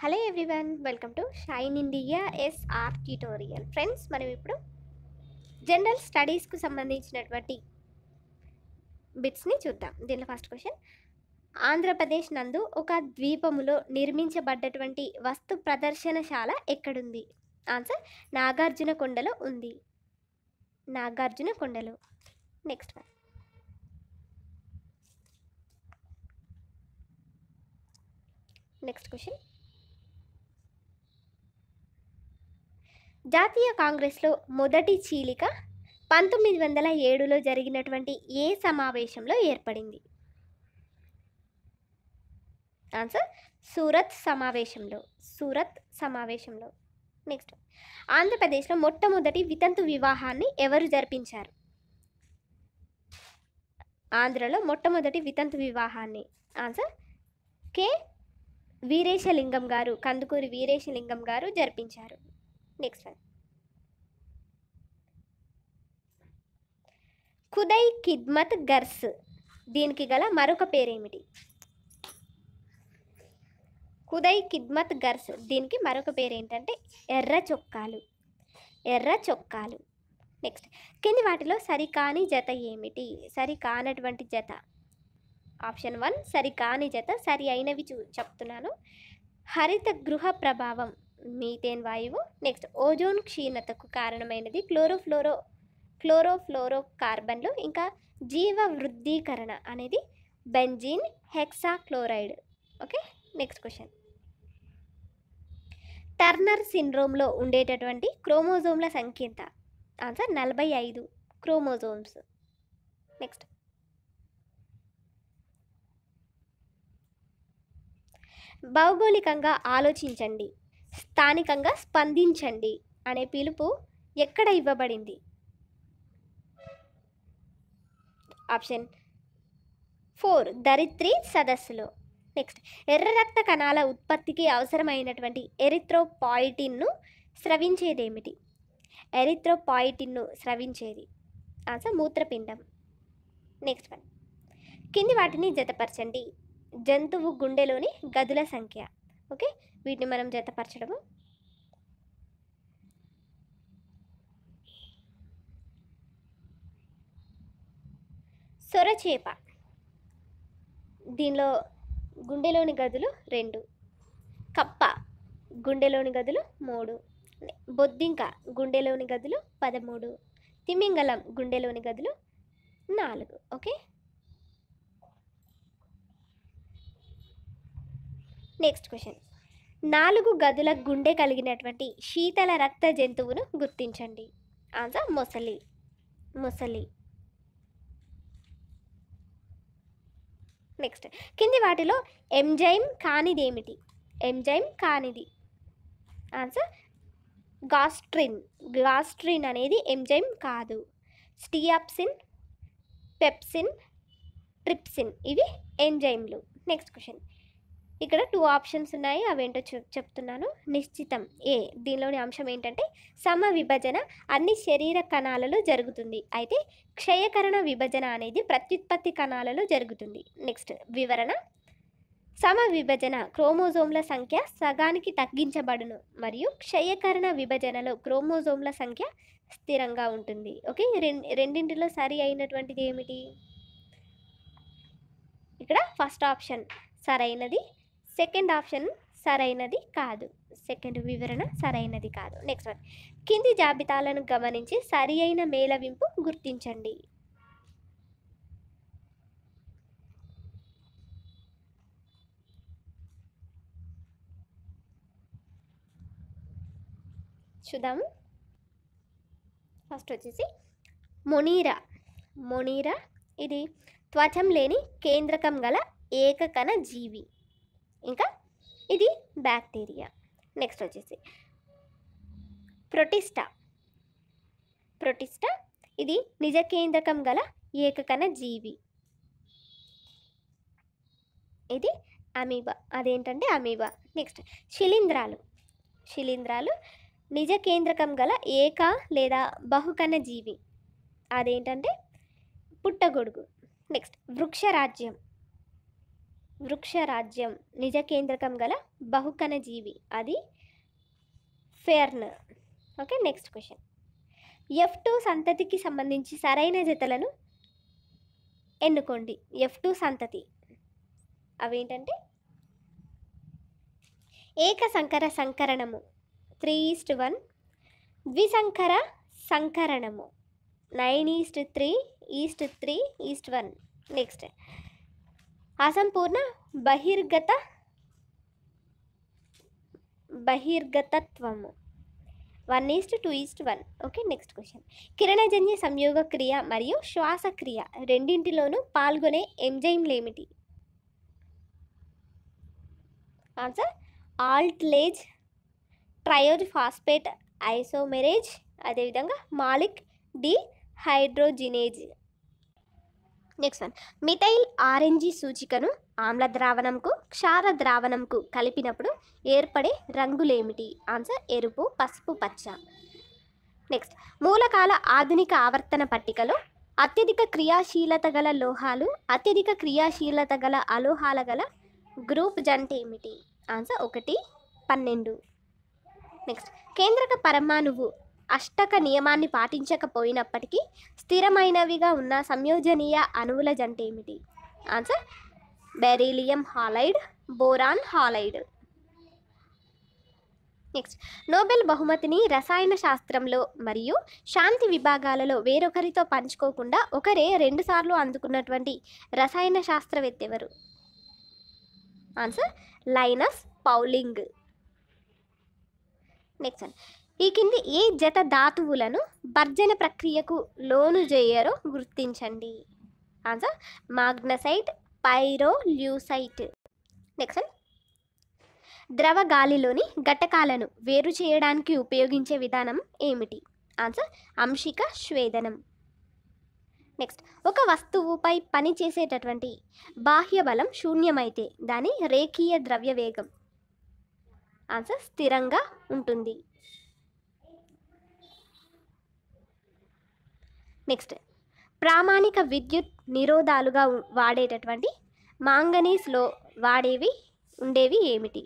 hello everyone welcome to shine India S R tutorial friends మనం ఇప్పుడు general స్టడీస్కు సంబంధించినటువంటి బిట్స్ని చూద్దాం దీనిలో ఫస్ట్ క్వశ్చన్ ఆంధ్రప్రదేశ్ నందు ఒక ద్వీపములో నిర్మించబడ్డటువంటి వస్తు ప్రదర్శనశాల ఎక్కడుంది ఆన్సర్ నాగార్జున కొండలో ఉంది నాగార్జున కొండలో నెక్స్ట్ వన్ నెక్స్ట్ క్వశ్చన్ జాతీయ కాంగ్రెస్లో మొదటి చీలిక పంతొమ్మిది వందల ఏడులో జరిగినటువంటి ఏ సమావేశంలో ఏర్పడింది ఆన్సర్ సూరత్ సమావేశంలో సూరత్ సమావేశంలో నెక్స్ట్ ఆంధ్రప్రదేశ్లో మొట్టమొదటి వితంతు వివాహాన్ని ఎవరు జరిపించారు ఆంధ్రలో మొట్టమొదటి వితంతు వివాహాన్ని ఆన్సర్ కే వీరేశలింగం గారు కందుకూరి వీరేశలింగం గారు జరిపించారు నెక్స్ట్ వన్ ఖుదై ఖిద్మత్ గర్స్ దీనికి గల మరొక పేరేమిటి ఖుదై ఖిద్మత్ గర్స్ దీనికి మరొక పేరు ఏంటంటే ఎర్ర చొక్కాలు ఎర్ర చొక్కాలు నెక్స్ట్ కింది వాటిలో సరికాని జత ఏమిటి సరికానటువంటి జత ఆప్షన్ వన్ సరికాని జత సరి అయినవి చూ చెప్తున్నాను హరిత గృహ ప్రభావం మీథేన్ వాయువు నెక్స్ట్ ఓజోన్ క్షీణతకు కారణమైనది క్లోరోఫ్లోరో క్లోరోఫ్లోరో కార్బన్లు ఇంకా జీవ వృద్ధీకరణ అనేది benzene hexachloride okay next question Turner సిండ్రోమ్లో ఉండేటటువంటి క్రోమోజోమ్ల సంఖ్య ఎంత ఆన్సర్ నలభై ఐదు క్రోమోజోమ్స్ నెక్స్ట్ భౌగోళికంగా ఆలోచించండి స్థానికంగా స్పందించండి అనే పిలుపు ఎక్కడ ఇవ్వబడింది ఆప్షన్ ఫోర్ దరిద్రి సదస్సులో నెక్స్ట్ ఎర్ర రక్త కణాల ఉత్పత్తికి అవసరమైనటువంటి ఎరిత్రోపాయిటిన్ను ఏమిటి ఎరిత్రోపాయిటిన్ను స్రవించేది ఆన్సర్ మూత్రపిండం నెక్స్ట్ వన్ కింది వాటిని జతపరచండి జంతువు గుండెలోని గదుల సంఖ్య ఓకే వీటిని మనం జతపరచడము సొరచేప దీనిలో గుండెలోని గదులు రెండు కప్ప గుండెలోని గదులు మూడు బొద్దింక గుండెలోని గదులు పదమూడు తిమింగలం గుండెలోని గదులు నాలుగు ఓకే నెక్స్ట్ క్వశ్చన్ నాలుగు గదుల గుండె కలిగినటువంటి శీతల రక్త జంతువును గుర్తించండి ఆన్సర్ మొసలి మొసలి నెక్స్ట్ కింది వాటిలో ఎంజైమ్ కానిది ఏమిటి ఎంజైమ్ కానిది ఆన్సర్ గాస్ట్రిన్ గాస్ట్రిన్ అనేది ఎంజైమ్ కాదు స్టియాప్సిన్ పెప్సిన్ ట్రిప్సిన్ ఇవి ఎంజైమ్లు నెక్స్ట్ క్వశ్చన్ ఇక్కడ టూ ఆప్షన్స్ ఉన్నాయి అవేంటో చెప్తున్నాను నిశ్చితం ఏ దీనిలోని అంశం ఏంటంటే సమ విభజన అన్ని శరీర కణాలలో జరుగుతుంది అయితే క్షయకరణ విభజన అనేది ప్రత్యుత్పత్తి కణాలలో జరుగుతుంది నెక్స్ట్ వివరణ సమ విభజన క్రోమోజోమ్ల సంఖ్య సగానికి తగ్గించబడును మరియు క్షయకరణ విభజనలో క్రోమోజోమ్ల సంఖ్య స్థిరంగా ఉంటుంది ఓకే రెండింటిలో సరి అయినటువంటిది ఏమిటి ఇక్కడ ఫస్ట్ ఆప్షన్ సరైనది సెకండ్ ఆప్షన్ సరైనది కాదు సెకండ్ వివరణ సరైనది కాదు నెక్స్ట్ వన్ కింది జాబితాలను గమనించి సరి అయిన మేళవింపు గుర్తించండి చూద్దాము ఫస్ట్ వచ్చేసి మొనీరా మొనీరా ఇది త్వచం లేని కేంద్రకం గల ఏకకణ జీవి ఇంకా ఇది బ్యాక్టీరియా నెక్స్ట్ వచ్చేసి ప్రొటిస్టా ప్రొటిస్టా ఇది నిజ కేంద్రకం గల ఏకకణ జీవి ఇది అమీబా అదేంటంటే అమీబా నెక్స్ట్ శిలీంధ్రాలు శిలీంధ్రాలు నిజ కేంద్రకం గల ఏక లేదా బహుకణ జీవి అదేంటంటే పుట్టగొడుగు నెక్స్ట్ వృక్షరాజ్యం వృక్షరాజ్యం నిజ కేంద్రకం గల జీవి అది fern okay next question F two సంతతికి సంబంధించి సరైన జతలను ఎన్నుకోండి ఎఫ్ టూ సంతతి అవేంటంటే ఏక సంకర సంకరణము త్రీ ఈస్ట్ వన్ ద్విసంకర సంకరణము nine is to three is to three is to one next అసంపూర్ణ బహిర్గత బహిర్గతత్వము one is to two is to one okay next question కిరణజన్య సంయోగ క్రియ మరియు శ్వాసక్రియ రెండింటిలోనూ పాల్గొనే ఎంజైమ్లు ఏమిటి answer aldolase triose phosphate isomerase అదేవిధంగా malic dehydrogenase next one methyl orange సూచికను ఆమ్ల ద్రావణంకు క్షార ద్రావణంకు కలిపినప్పుడు ఏర్పడే రంగులేమిటి ఆన్సర్ ఎరుపు పసుపు పచ్చ నెక్స్ట్ మూలకాల ఆధునిక ఆవర్తన పట్టికలో అత్యధిక క్రియాశీలత గల లోహాలు అత్యధిక క్రియాశీలత గల అలోహాల గల గ్రూప్ జంట ఏమిటి ఆన్సర్ ఒకటి పన్నెండు నెక్స్ట్ కేంద్రక పరమాణువు అష్టక నియమాన్ని పాటించకపోయినప్పటికీ స్థిరమైనవిగా ఉన్న సంయోజనీయ అణువుల జంట ఏమిటి answer beryllium halide boron halide next Nobel బహుమతిని రసాయన శాస్త్రంలో మరియు శాంతి విభాగాలలో వేరొకరితో పంచుకోకుండా ఒకరే రెండుసార్లు అందుకున్నటువంటి రసాయన శాస్త్రవేత్త ఎవరు ఆన్సర్ లైనస్ పౌలింగ్ నెక్స్ట్ ఈ కింది ఏ జత ధాతువులను భర్జన ప్రక్రియకు లోను చేయరో గుర్తించండి answer magnesite pyrolusite next ద్రవ గాలిలోని ఘటకాలను వేరు చేయడానికి ఉపయోగించే విధానం ఏమిటి ఆన్సర్ అంశిక స్వేదనం నెక్స్ట్ ఒక వస్తువుపై పనిచేసేటటువంటి బాహ్య బలం శూన్యమైతే దాని రేఖీయ ద్రవ్య వేగం ఆన్సర్ స్థిరంగా ఉంటుంది నెక్స్ట్ ప్రామాణిక విద్యుత్ నిరోధాలుగా వాడేటటువంటి మాంగనీస్లో వాడేవి ఉండేవి ఏమిటి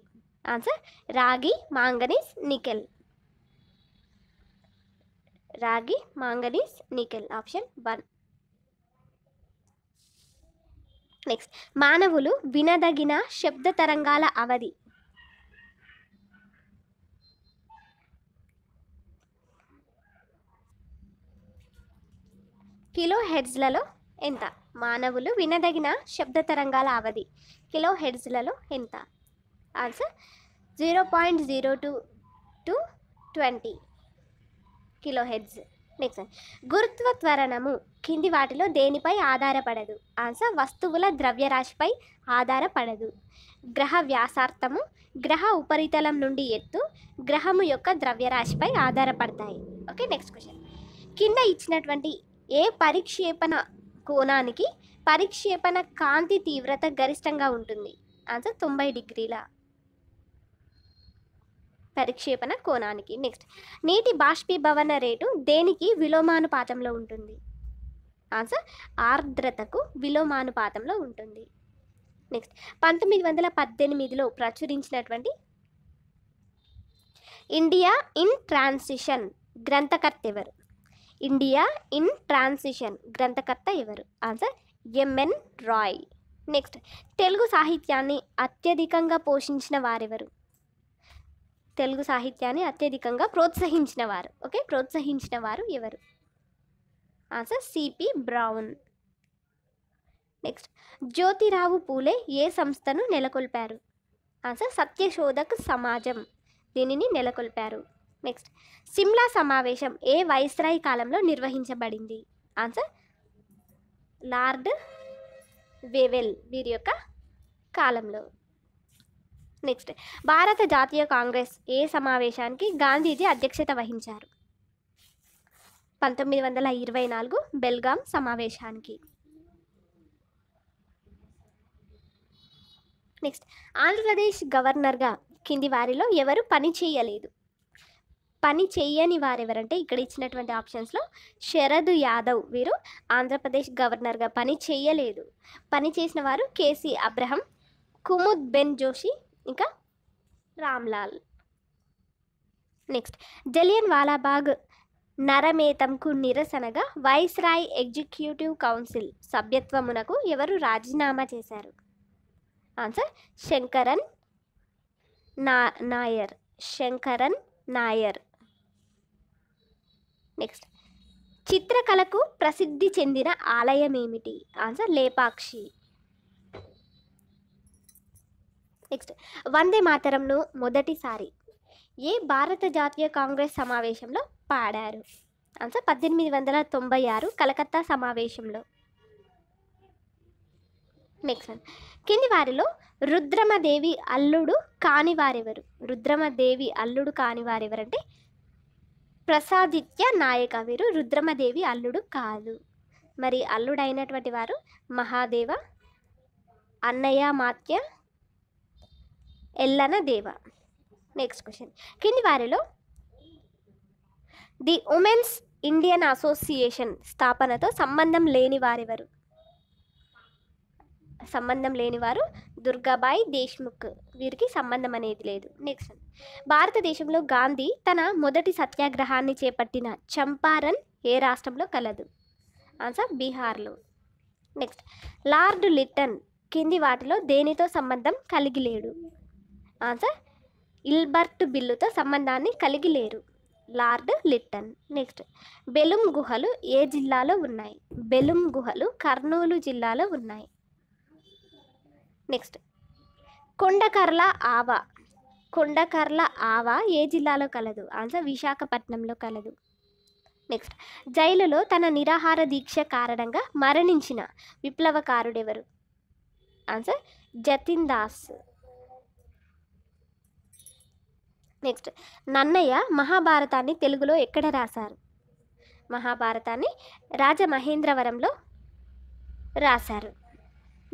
ఆన్సర్ రాగి మాంగనీస్ నికెల్ రాగి manganese nickel option one next మానవులు వినదగిన శబ్ద తరంగాల అవధి కిలో హెడ్స్లలో ఎంత మానవులు వినదగిన శబ్ద తరంగాల అవధి కిలో హెడ్స్లలో ఎంత answer zero point zero two to twenty kilo hertz next గురుత్వ త్వరణము కింది వాటిలో దేనిపై ఆధారపడదు ఆన్సర్ వస్తువుల ద్రవ్యరాశిపై ఆధారపడదు గ్రహ వ్యాసార్థము గ్రహ ఉపరితలం నుండి ఎత్తు గ్రహము యొక్క ద్రవ్యరాశిపై ఆధారపడతాయి ఓకే నెక్స్ట్ క్వశ్చన్ కింద ఇచ్చినటువంటి ఏ పరిక్షేపణ కోణానికి పరిక్షేపణ కాంతి తీవ్రత గరిష్టంగా ఉంటుంది ఆన్సర్ తొంభై డిగ్రీల పరిక్షేపణ కోణానికి నెక్స్ట్ నీటి బాష్పీభవన రేటు దేనికి విలోమానుపాతంలో ఉంటుంది ఆన్సర్ ఆర్ద్రతకు విలోమానుపాతంలో ఉంటుంది నెక్స్ట్ పంతొమ్మిది వందల పద్దెనిమిదిలో ప్రచురించినటువంటి ఇండియా ఇన్ ట్రాన్సిషన్ గ్రంథకర్త ఎవరు ఇండియా ఇన్ ట్రాన్సిషన్ గ్రంథకర్త ఎవరు answer M N Roy next Telugu సాహిత్యాన్ని అత్యధికంగా పోషించిన వారెవరు తెలుగు సాహిత్యాన్ని అత్యధికంగా ప్రోత్సహించిన వారు ఓకే ప్రోత్సహించిన వారు ఎవరు answer C P Brown next Jyotirao Phule ఏ సంస్థను నెలకొల్పారు ఆన్సర్ సత్యశోధక సమాజం దీనిని నెలకొల్పారు నెక్స్ట్ సిమ్లా సమావేశం ఏ వైస్రాయ్ కాలంలో నిర్వహించబడింది ఆన్సర్ లార్డ్ వేవెల్ వీరి యొక్క కాలంలో నెక్స్ట్ భారత జాతీయ కాంగ్రెస్ ఏ సమావేశానికి గాంధీజీ అధ్యక్షత వహించారు పంతొమ్మిది వందల ఇరవై నాలుగు బెల్గాం సమావేశానికి నెక్స్ట్ ఆంధ్రప్రదేశ్ గవర్నర్గా కింది వారిలో ఎవరు పని చేయలేదు పని చేయని వారెవరంటే ఇక్కడ ఇచ్చినటువంటి ఆప్షన్స్లో శరద్ యాదవ్ వీరు ఆంధ్రప్రదేశ్ గవర్నర్గా పని చేయలేదు పని చేసిన వారు కేసీ అబ్రహం కుముద్ బెన్ జోషి ఇంకా రామ్లాల్ నెక్స్ట్ జలియన్ వాలాబాగ్ నరమేతంకు నిరసనగా వైస్రాయ్ ఎగ్జిక్యూటివ్ కౌన్సిల్ సభ్యత్వమునకు ఎవరు రాజీనామా చేశారు ఆన్సర్ శంకరన్ నా నాయర్ శంకరన్ నాయర్ నెక్స్ట్ చిత్రకళకు ప్రసిద్ధి చెందిన ఆలయం ఏమిటి ఆన్సర్ లేపాక్షి నెక్స్ట్ వందే మాతరంను మొదటిసారి ఏ భారత జాతీయ కాంగ్రెస్ సమావేశంలో పాడారు ఆన్సర్ పద్దెనిమిది వందల తొంభై ఆరు కలకత్తా సమావేశంలో నెక్స్ట్ కింది వారిలో రుద్రమదేవి అల్లుడు కానివారెవరు రుద్రమదేవి అల్లుడు కానివారెవరంటే ప్రసాదిత్య నాయక వీరు రుద్రమదేవి అల్లుడు కాదు మరి అల్లుడైనటువంటి వారు మహాదేవ అన్నయ్య మాత్య ఎల్లన దేవ నెక్స్ట్ క్వశ్చన్ కింది వారిలో ది ఉమెన్స్ ఇండియన్ అసోసియేషన్ స్థాపనతో సంబంధం లేని వారెవరు సంబంధం లేనివారు దుర్గాబాయి దేశ్ముఖ్ వీరికి సంబంధం అనేది లేదు నెక్స్ట్ భారతదేశంలో గాంధీ తన మొదటి సత్యాగ్రహాన్ని చేపట్టిన చంపారన్ ఏ రాష్ట్రంలో కలదు ఆన్సర్ బీహార్లో నెక్స్ట్ లార్డ్ లిట్టన్ కింది వాటిలో దేనితో సంబంధం కలిగి లేడు ఆన్సర్ ఇల్బర్ట్ బిల్లుతో సంబంధాన్ని కలిగి లేరు లార్డ్ లిట్టన్ నెక్స్ట్ బెలుం గుహలు ఏ జిల్లాలో ఉన్నాయి బెలుం గుహలు కర్నూలు జిల్లాలో ఉన్నాయి నెక్స్ట్ కొండకర్ల ఆవా కొండకర్ల ఆవా ఏ జిల్లాలో కలదు ఆన్సర్ విశాఖపట్నంలో కలదు నెక్స్ట్ జైలులో తన నిరాహార దీక్ష కారణంగా మరణించిన విప్లవకారుడెవరు ఆన్సర్ జతిన్ దాస్ నెక్స్ట్ నన్నయ్య మహాభారతాన్ని తెలుగులో ఎక్కడ రాశారు మహాభారతాన్ని రాజమహేంద్రవరంలో రాశారు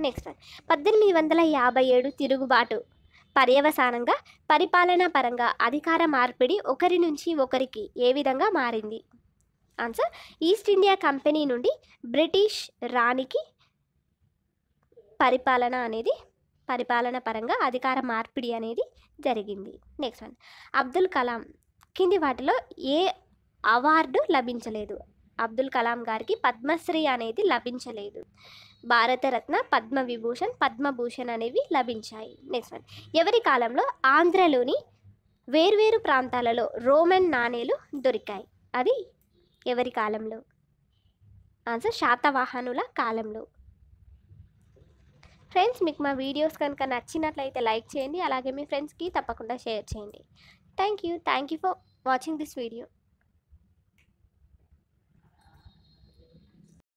నెక్స్ట్ వన్ పద్దెనిమిది వందల యాభై ఏడు తిరుగుబాటు పర్యవసానంగా పరిపాలనా పరంగా అధికార మార్పిడి ఒకరి నుంచి ఒకరికి ఏ విధంగా మారింది ఆన్సర్ ఈస్ట్ ఇండియా కంపెనీ నుండి బ్రిటిష్ రాణికి పరిపాలన అనేది పరిపాలన పరంగా అధికార మార్పిడి అనేది జరిగింది నెక్స్ట్ వన్ అబ్దుల్ కలాం కింది వాటిలో ఏ అవార్డు లభించలేదు అబ్దుల్ కలాం గారికి పద్మశ్రీ అనేది లభించలేదు భారతరత్న పద్మవిభూషణ్ పద్మభూషణ్ అనేవి లభించాయి నెక్స్ట్ వన్ ఎవరి కాలంలో ఆంధ్రలోని వేర్వేరు ప్రాంతాలలో రోమన్ నాణేలు దొరికాయి అది ఎవరి కాలంలో ఆన్సర్ శాతవాహనుల కాలంలో ఫ్రెండ్స్ మీకు మా వీడియోస్ కనుక నచ్చినట్లయితే లైక్ చేయండి అలాగే మీ ఫ్రెండ్స్కి తప్పకుండా షేర్ చేయండి thank you thank you for watching this video